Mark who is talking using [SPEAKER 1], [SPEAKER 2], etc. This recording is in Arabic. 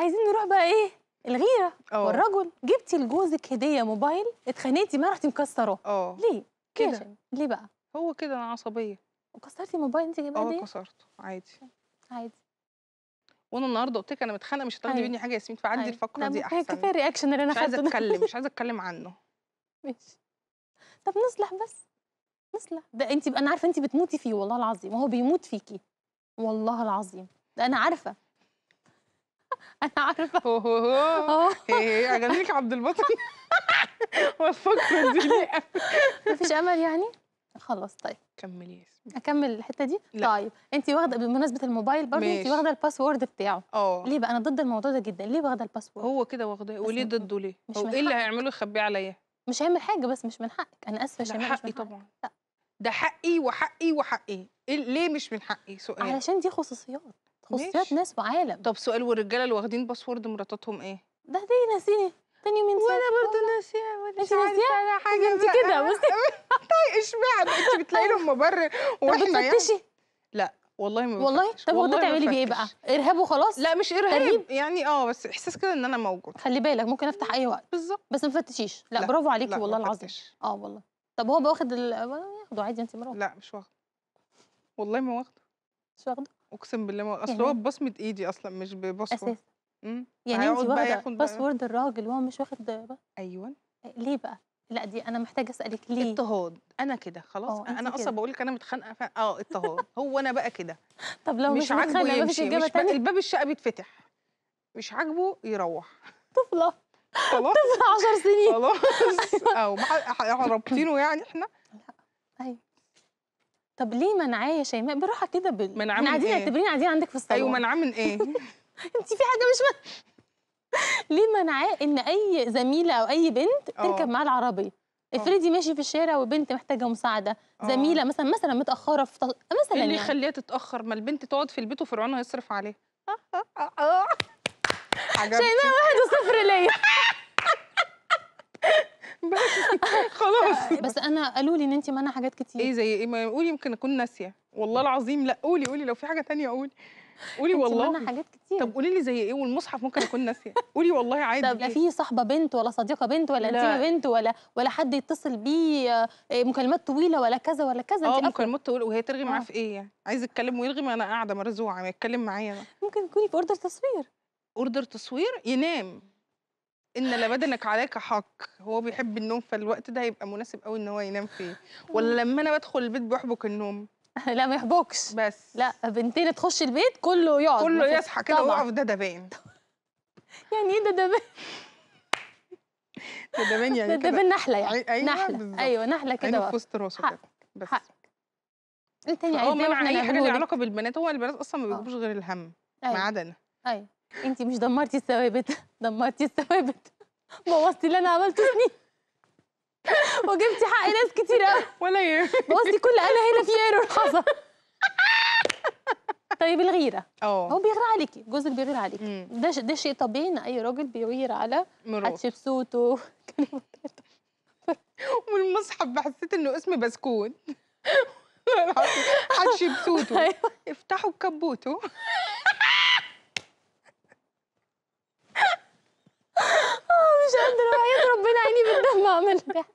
[SPEAKER 1] عايزين نروح بقى ايه الغيره أوه. والرجل جبتي لجوزك هديه موبايل اتخانقتي معاه رحتي مكسره اه ليه كده ليه بقى هو كده انا عصبيه وكسرتي موبايل انت جايباه أه، ليه اه كسرته عادي عادي وانا النهارده قلت لك انا متخانقه مش هتاخدي أيوه. مني حاجه يا ياسمين فعندي أيوة. الفقره دي احسن كفايه الرياكشن اللي انا خدته مش عايزه اتكلم مش عايزه اتكلم عنه ماشي طب نصلح بس نصلح ده انت انا عارفه انت بتموتي فيه والله العظيم وهو بيموت فيكي والله العظيم ده انا عارفه انا عارفه اوه اغانيك عبد البطل والفقره دي ليه مفيش امل يعني خلاص طيب كملي اكمل الحته دي لا. طيب انت واخده بمناسبه الموبايل برضه انت واخده الباسورد بتاعه اه ليه بقى انا ضد الموضوع ده جدا ليه واخده الباسورد هو كده واخده وليه ضده ليه هو ايه اللي هيعمله يخبيه عليا مش هيعمل حاجه بس مش من حقك انا اسفه شيماء مش من حقي طبعا لا ده حقي وحقي وحقي إيه، ليه مش من حقي سؤال علشان دي خصوصيات خصوصيات ناس وعالم طب سؤال والرجاله اللي واخدين باسورد مراتاتهم ايه؟ ده دي ناسيني تاني يوم انسى وانا برضه ناسيها ولا مش ناسيها انا حاجه انت كده بصي طيب اشمعنى انت بتلاقي أيوه. لهم مبرر واحنا يعني لا والله ما والله طب وده تعملي بيه ايه بقى؟ ارهاب وخلاص؟ لا مش ارهاب يعني اه بس احساس كده ان انا موجود خلي بالك ممكن افتح اي وقت بالظبط بس ما تفتشيش لا, لا برافو عليكي والله العظيم اه والله طب هو واخد ياخده عادي انت مراته لا مش واخده والله ما واخده مش واخده اقسم بالله ما اصل هو يعني ببصمه ايدي اصلا مش بباسورد امم يعني انت واخده باسورد الراجل وهو مش واخد بقى. ايوه ليه بقى لا دي انا محتاجه اسالك ليه اضطهاد انا كده خلاص أه، انا اصلا بقول لك انا متخانقه ف... اه اضطهاد هو انا بقى كده طب لو مش, مش عاجبه يمشي مش بقى الباب الشقه بيتفتح مش عاجبه يروح طفله خلاص طفله 10 سنين خلاص او ربطينه يعني احنا لا ايوه طب ليه منعاه يا يعني شيماء بالراحه كده بال... منعاه من قاعدين ايه؟ اعتبريني قاعدين عندك في الصالون ايوه منعاه من ايه انت في حاجه مش من... ليه منعاه ان اي زميله او اي بنت آه. تركب معاه العربيه آه. افرضي ماشي في الشارع وبنت محتاجه مساعده آه. زميله مثلا مثلا متاخره في طل... مثلا إيه اللي يعني. يخليها يعني. تتاخر ما البنت تقعد في البيت وفرعون هيصرف عليها شيماء واحد وصفر بس انا قالوا لي ان انت منع حاجات كتير ايه زي ايه ما قولي يمكن اكون ناسيه والله العظيم لا قولي قولي لو في حاجه تانية قولي قولي والله منع حاجات كتير طب قولي لي زي ايه والمصحف ممكن اكون ناسيه قولي والله عادي طب لا في صاحبه بنت ولا صديقه بنت ولا انتيمه بنت ولا ولا حد يتصل بيه آه، مكالمات طويله ولا كذا ولا كذا اه مكالمات طويله وهي ترغي معاه آه. في ايه يعني عايز يتكلم ويرغي ما انا قاعده مرزوعه ما يعني. يتكلم معايا ممكن تكوني في اوردر تصوير اوردر تصوير ينام ان لبدنك عليك حق هو بيحب النوم فالوقت ده هيبقى مناسب قوي ان هو ينام فيه ولا لما انا بدخل البيت بحبك النوم لا ما يحبكش بس لا بنتين تخش البيت كله يقعد كله يصحى كده ويقعد ده دبان يعني ايه ده دبان ده دبان يعني ده دبان نحله يعني أيوة نحله بالزبط. ايوه نحله كده في وسط راسه كده بس حق. انت إيه يعني هو نعمل اي حاجه ليها علاقه بالبنات هو البنات اصلا ما آه. بيجيبوش غير الهم أيوة. ما عدا انا ايوه انت مش دمرتي الثوابت دمرتي الثوابت بوظتي اللي انا عملته سنين وجبتي حق ناس كتير قوي ولا يهمك بوظتي كل انا هنا في ايرور حصل طيب الغيره اه هو بيغير عليكي جوزك بيغير عليكي ده ده شيء طبيعي ان اي راجل بيغير على حتشبسوته والمصحف حسيت انه اسمي بسكوت حتشبسوته أيوة. افتحوا كبوته Yeah.